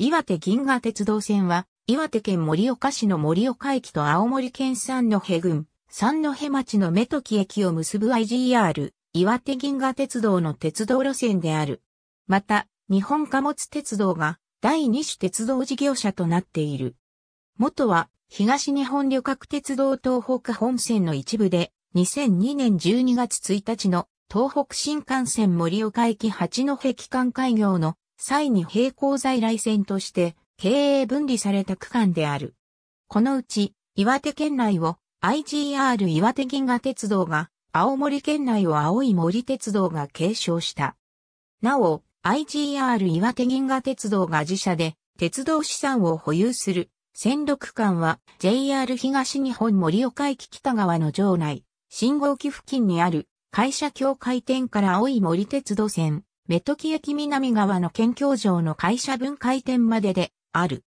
岩手銀河鉄道線は、岩手県盛岡市の盛岡駅と青森県三戸郡、三戸町の目時駅を結ぶ IGR、岩手銀河鉄道の鉄道路線である。また、日本貨物鉄道が第二種鉄道事業者となっている。元は、東日本旅客鉄道東北本線の一部で、2002年12月1日の東北新幹線盛岡駅八戸駅間開業の際に並行在来線として経営分離された区間である。このうち、岩手県内を IGR 岩手銀河鉄道が、青森県内を青い森鉄道が継承した。なお、IGR 岩手銀河鉄道が自社で鉄道資産を保有する線路区間は JR 東日本盛岡駅北側の城内、信号機付近にある会社協会店から青い森鉄道線、目時駅南側の県境上の会社分解点までである。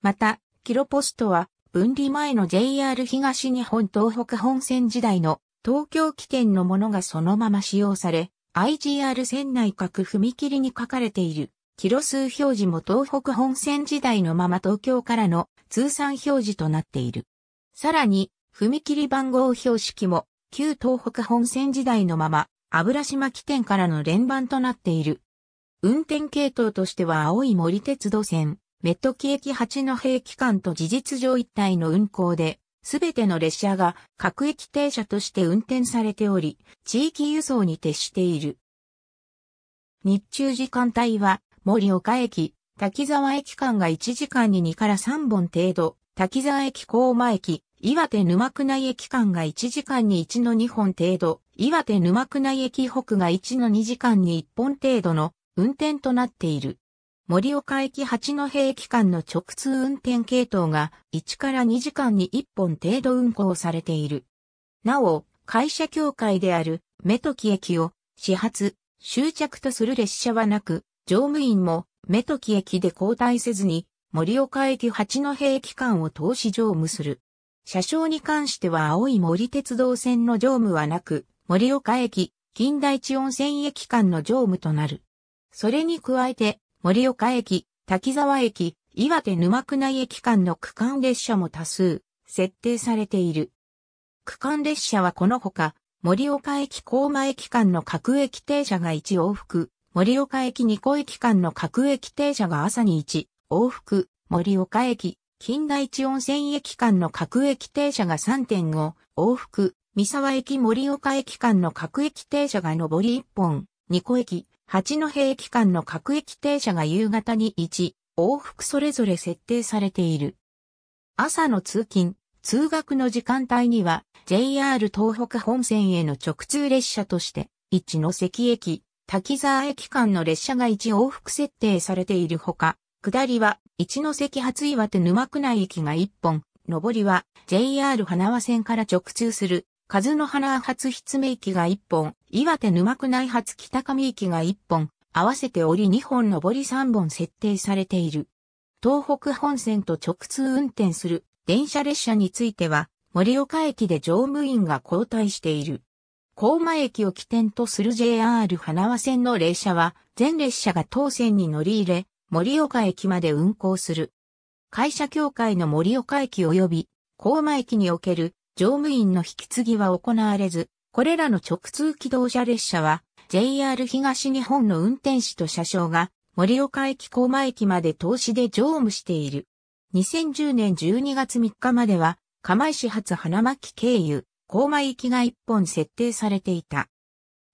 また、キロポストは分離前の JR 東日本東北本線時代の東京起点のものがそのまま使用され、IGR 線内各踏切に書かれている。キロ数表示も東北本線時代のまま東京からの通算表示となっている。さらに、踏切番号標識も旧東北本線時代のまま油島起点からの連番となっている。運転系統としては青い森鉄道線、メットキ駅8の平期間と事実上一体の運行で、すべての列車が各駅停車として運転されており、地域輸送に徹している。日中時間帯は、森岡駅、滝沢駅間が1時間に2から3本程度、滝沢駅高馬駅、岩手沼久内駅間が1時間に1の2本程度、岩手沼久内駅北が1の2時間に1本程度の運転となっている。盛岡駅八戸駅間の直通運転系統が1から2時間に1本程度運行されている。なお、会社協会である目時駅を始発、終着とする列車はなく、乗務員も目時駅で交代せずに盛岡駅八戸駅間を通し乗務する。車掌に関しては青い森鉄道線の乗務はなく、森岡駅、近代地温泉駅間の乗務となる。それに加えて、森岡駅、滝沢駅、岩手沼区内駅間の区間列車も多数、設定されている。区間列車はこのほか、森岡駅高間駅間の各駅停車が1往復、森岡駅二個駅間の各駅停車が朝に1往復、森岡駅近代地温泉駅間の各駅停車が3.5往復、三沢駅森岡駅間の各駅停車が上り1本、二個駅、八戸駅間の各駅停車が夕方に1往復それぞれ設定されている。朝の通勤、通学の時間帯には JR 東北本線への直通列車として、一の関駅、滝沢駅間の列車が1往復設定されているほか、下りは一関初岩手沼区内駅が一本、上りは JR 花輪線から直通する、数の花初筆名駅が一本、岩手沼区内初北上駅が一本、合わせて折二本上り三本設定されている。東北本線と直通運転する電車列車については、森岡駅で乗務員が交代している。高間駅を起点とする JR 花輪線の列車は、全列車が当線に乗り入れ、盛岡駅まで運行する。会社協会の盛岡駅及び、高馬駅における乗務員の引き継ぎは行われず、これらの直通機動車列車は JR 東日本の運転士と車掌が盛岡駅高駅まで投資で乗務している。2010年12月3日までは釜石発花巻経由高駅が一本設定されていた。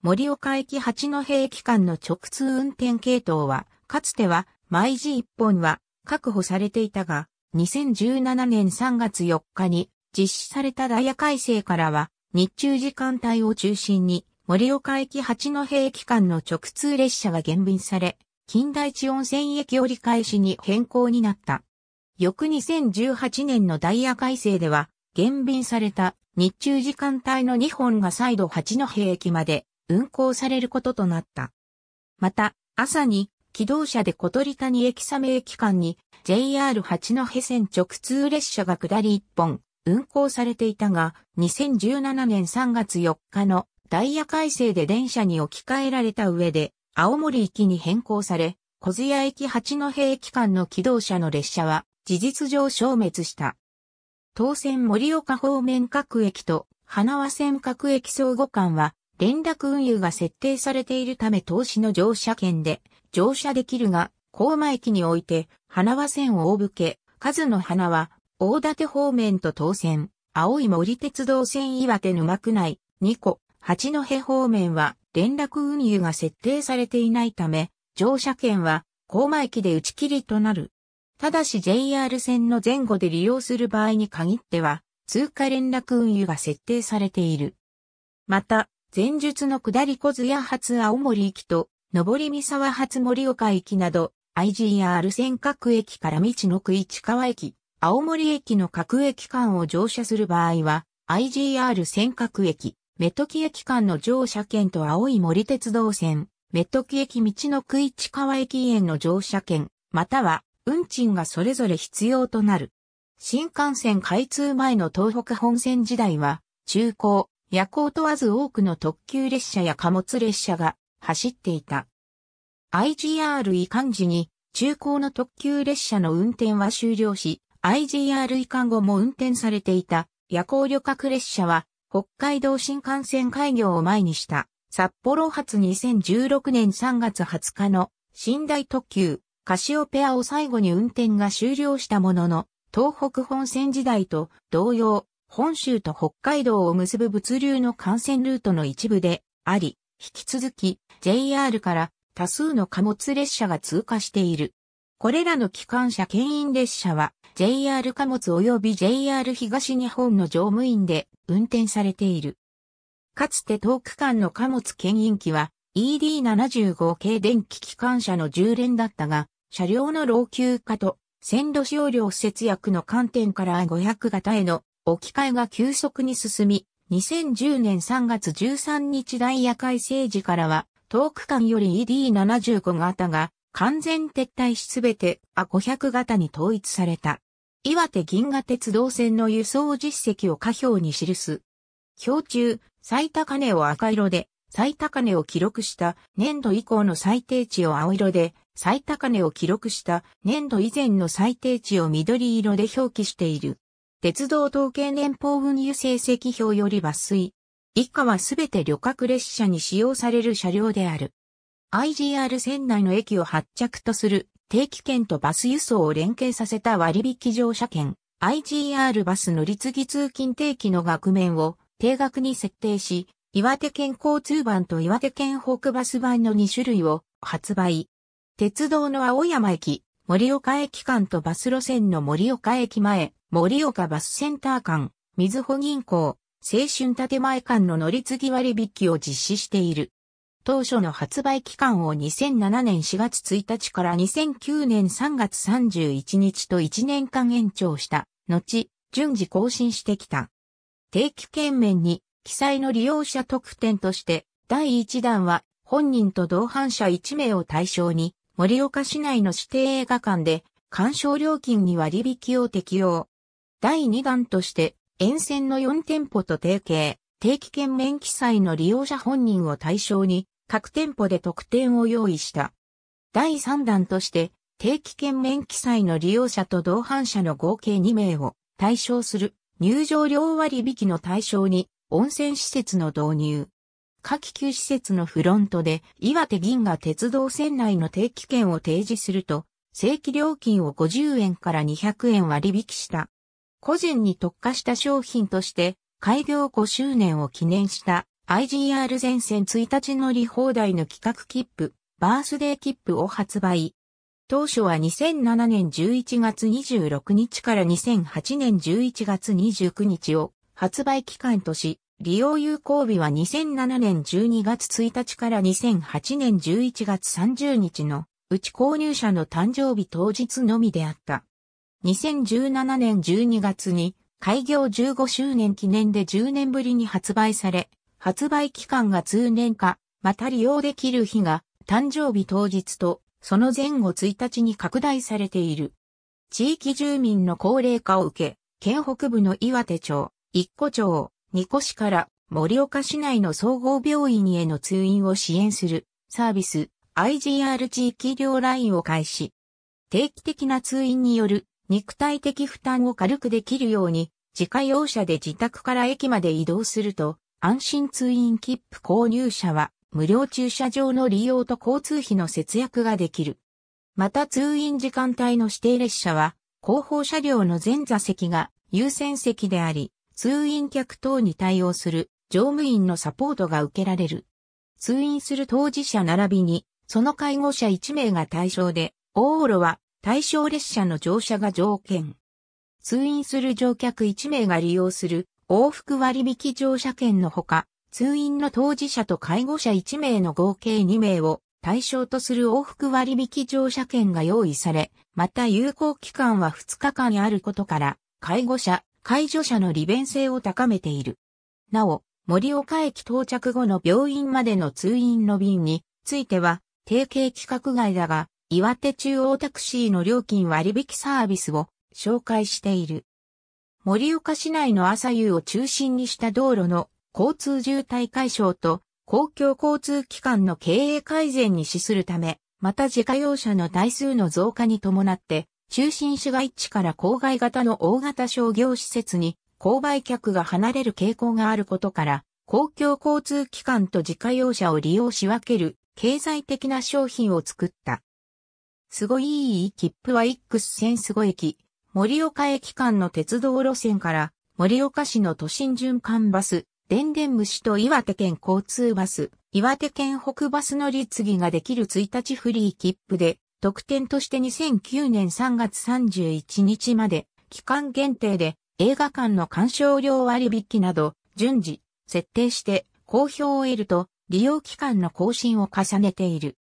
盛岡駅八戸駅間の直通運転系統はかつては毎時1本は確保されていたが、2017年3月4日に実施されたダイヤ改正からは、日中時間帯を中心に、盛岡駅八戸駅間の直通列車が減便され、近代地温泉駅折り返しに変更になった。翌2018年のダイヤ改正では、減便された日中時間帯の2本が再度八戸駅まで運行されることとなった。また、朝に機動車で小鳥谷駅サメ駅間に JR 八戸線直通列車が下り1本運行されていたが、2017年3月4日のダイヤ改正で電車に置き換えられた上で、青森行きに変更され、小津屋駅八戸駅間の機動車の列車は事実上消滅した。当線盛岡方面各駅と花輪線各駅相互間は連絡運輸が設定されているため投資の乗車券で乗車できるが、高馬駅において、花は線を大武家、数の花は、大館方面と当選、青い森鉄道線岩手沼区内、2個、八戸方面は、連絡運輸が設定されていないため、乗車券は、高馬駅で打ち切りとなる。ただし JR 線の前後で利用する場合に限っては、通過連絡運輸が設定されている。また、前述の下り小津屋発青森行きと、上り三沢発盛岡行きなど、IGR 尖閣駅から道の区市川駅、青森駅の各駅間を乗車する場合は、IGR 尖閣駅、目時駅間の乗車券と青い森鉄道線、目時駅道の区市川駅園の乗車券、または、運賃がそれぞれ必要となる。新幹線開通前の東北本線時代は、中高、夜行問わず多くの特急列車や貨物列車が走っていた。IGR 移管時に中高の特急列車の運転は終了し、IGR 移管後も運転されていた夜行旅客列車は北海道新幹線開業を前にした札幌発2016年3月20日の寝台特急カシオペアを最後に運転が終了したものの東北本線時代と同様本州と北海道を結ぶ物流の幹線ルートの一部であり、引き続き JR から多数の貨物列車が通過している。これらの機関車牽引列車は JR 貨物及び JR 東日本の乗務員で運転されている。かつて東区間の貨物牽引機は ED75 系電気機関車の10連だったが、車両の老朽化と線路使用量節約の観点から500型への置き換えが急速に進み、2010年3月13日大夜会政治からは、遠く間より ED75 型が完全撤退しすべて A500 型に統一された。岩手銀河鉄道線の輸送実績を下表に記す。表中、最高値を赤色で、最高値を記録した年度以降の最低値を青色で、最高値を記録した年度以前の最低値を緑色で表記している。鉄道統計年邦運輸成績表より抜粋。以下はすべて旅客列車に使用される車両である。IGR 線内の駅を発着とする定期券とバス輸送を連携させた割引乗車券、IGR バス乗り継ぎ通勤定期の額面を定額に設定し、岩手県交通版と岩手県北バス版の2種類を発売。鉄道の青山駅、盛岡駅間とバス路線の盛岡駅前、盛岡バスセンター間、水穂銀行、青春建前間の乗り継ぎ割引を実施している。当初の発売期間を2007年4月1日から2009年3月31日と1年間延長した、後、順次更新してきた。定期券面に記載の利用者特典として、第1弾は本人と同伴者1名を対象に、盛岡市内の指定映画館で、鑑賞料金に割引を適用。第2弾として、沿線の4店舗と提携、定期券免記載の利用者本人を対象に、各店舗で特典を用意した。第3弾として、定期券免記載の利用者と同伴者の合計2名を対象する入場料割引の対象に温泉施設の導入。夏季休施設のフロントで、岩手銀河鉄道線内の定期券を提示すると、正規料金を50円から200円割引した。個人に特化した商品として、開業5周年を記念した IGR 全線1日乗り放題の企画切符、バースデー切符を発売。当初は2007年11月26日から2008年11月29日を発売期間とし、利用有効日は2007年12月1日から2008年11月30日のうち購入者の誕生日当日のみであった。2017年12月に開業15周年記念で10年ぶりに発売され、発売期間が通年化、また利用できる日が誕生日当日とその前後1日に拡大されている。地域住民の高齢化を受け、県北部の岩手町、一個町、ニコ市から盛岡市内の総合病院への通院を支援するサービス IGR 地域医療ラインを開始。定期的な通院による肉体的負担を軽くできるように自家用車で自宅から駅まで移動すると安心通院切符購入者は無料駐車場の利用と交通費の節約ができる。また通院時間帯の指定列車は後方車両の全座席が優先席であり、通院客等に対応する乗務員のサポートが受けられる。通院する当事者並びに、その介護者1名が対象で、往路は対象列車の乗車が条件。通院する乗客1名が利用する往復割引乗車券のほか、通院の当事者と介護者1名の合計2名を対象とする往復割引乗車券が用意され、また有効期間は2日間あることから、介護者、介助者の利便性を高めている。なお、森岡駅到着後の病院までの通院の便については、定型規格外だが、岩手中央タクシーの料金割引サービスを紹介している。森岡市内の朝夕を中心にした道路の交通渋滞解消と公共交通機関の経営改善に資するため、また自家用車の台数の増加に伴って中心市街地から郊外型の大型商業施設に購買客が離れる傾向があることから、公共交通機関と自家用車を利用し分ける経済的な商品を作った。すごいいい切符は X 線すご駅、盛岡駅間の鉄道路線から盛岡市の都心循環バス、電電虫と岩手県交通バス、岩手県北バス乗り継ぎができる1日フリー切符で特典として2009年3月31日まで、期間限定で映画館の鑑賞料割引など、順次、設定して、好評を得ると、利用期間の更新を重ねている。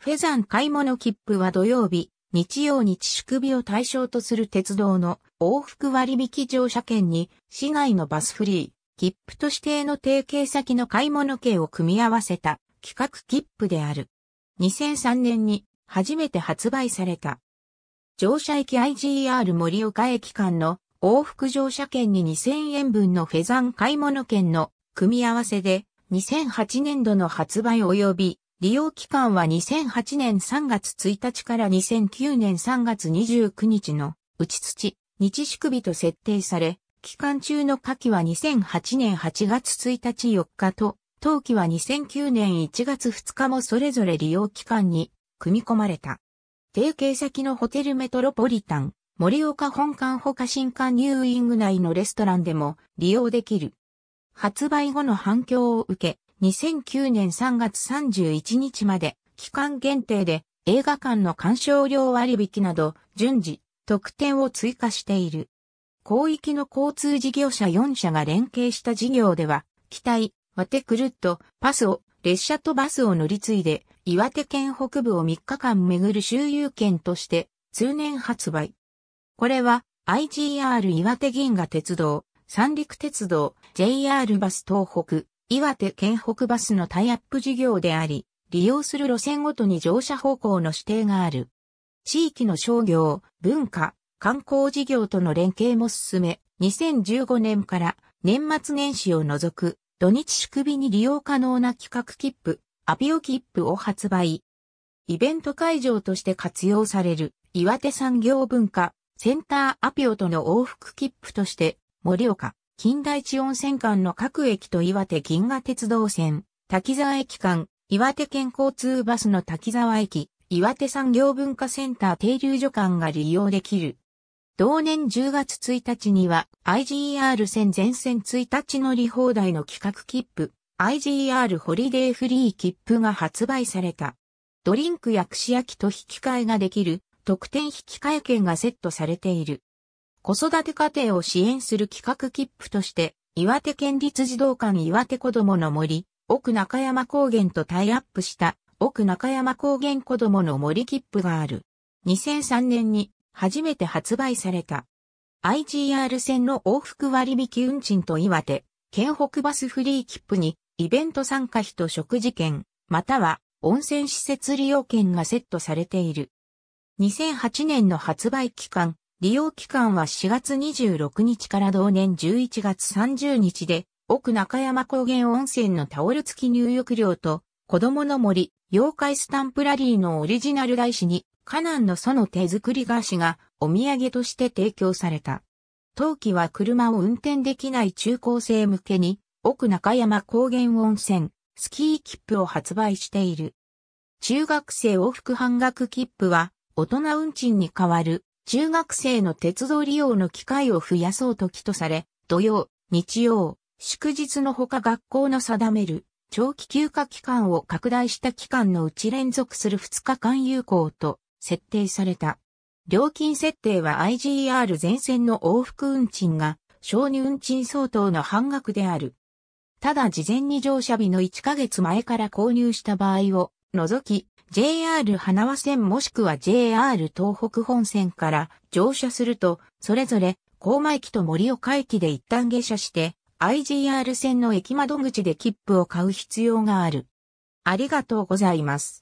フェザン買い物切符は土曜日、日曜日宿日を対象とする鉄道の往復割引乗車券に、市内のバスフリー、切符と指定の提携先の買い物券を組み合わせた企画切符である。2003年に初めて発売された。乗車駅 IGR 盛岡駅間の往復乗車券に2000円分のフェザン買い物券の組み合わせで2008年度の発売及び利用期間は2008年3月1日から2009年3月29日の打ち土、日宿日と設定され、期間中の夏季は2008年8月1日4日と、冬季は2009年1月2日もそれぞれ利用期間に組み込まれた。提携先のホテルメトロポリタン、森岡本館ほか新館ニューイング内のレストランでも利用できる。発売後の反響を受け、2009年3月31日まで期間限定で映画館の鑑賞料割引など順次特典を追加している。広域の交通事業者4社が連携した事業では、機体、ワテクルット、パスを列車とバスを乗り継いで、岩手県北部を3日間巡る周遊券として通年発売。これは IGR 岩手銀河鉄道、三陸鉄道、JR バス東北、岩手県北バスのタイアップ事業であり、利用する路線ごとに乗車方向の指定がある。地域の商業、文化、観光事業との連携も進め、2015年から年末年始を除く土日祝日に利用可能な企画切符、アピオ切符を発売。イベント会場として活用される岩手産業文化センターアピオとの往復切符として盛岡、近代地温泉間の各駅と岩手銀河鉄道線、滝沢駅間、岩手県交通バスの滝沢駅、岩手産業文化センター停留所間が利用できる同年10月1日には IGR 線全線1日乗り放題の企画切符 IGR ホリデーフリー切符が発売された。ドリンクや串焼きと引き換えができる特典引き換え券がセットされている。子育て家庭を支援する企画切符として岩手県立児童館岩手子どもの森、奥中山高原とタイアップした奥中山高原子どもの森切符がある。2003年に初めて発売された。IGR 線の往復割引運賃と岩手、県北バスフリー切符に、イベント参加費と食事券、または温泉施設利用券がセットされている。2008年の発売期間、利用期間は4月26日から同年11月30日で、奥中山高原温泉のタオル付き入浴料と、子供の森、妖怪スタンプラリーのオリジナル台紙に、カナンの祖の手作り菓子がお土産として提供された。当期は車を運転できない中高生向けに、奥中山高原温泉、スキー切符を発売している。中学生往復半額切符は、大人運賃に代わる、中学生の鉄道利用の機会を増やそうときとされ、土曜、日曜、祝日のほか学校の定める、長期休暇期間を拡大した期間のうち連続する2日間有効と設定された。料金設定は IGR 全線の往復運賃が、小児運賃相当の半額である。ただ事前に乗車日の1ヶ月前から購入した場合を除き、JR 花輪線もしくは JR 東北本線から乗車すると、それぞれ、高間駅と森岡駅で一旦下車して、IGR 線の駅窓口で切符を買う必要がある。ありがとうございます。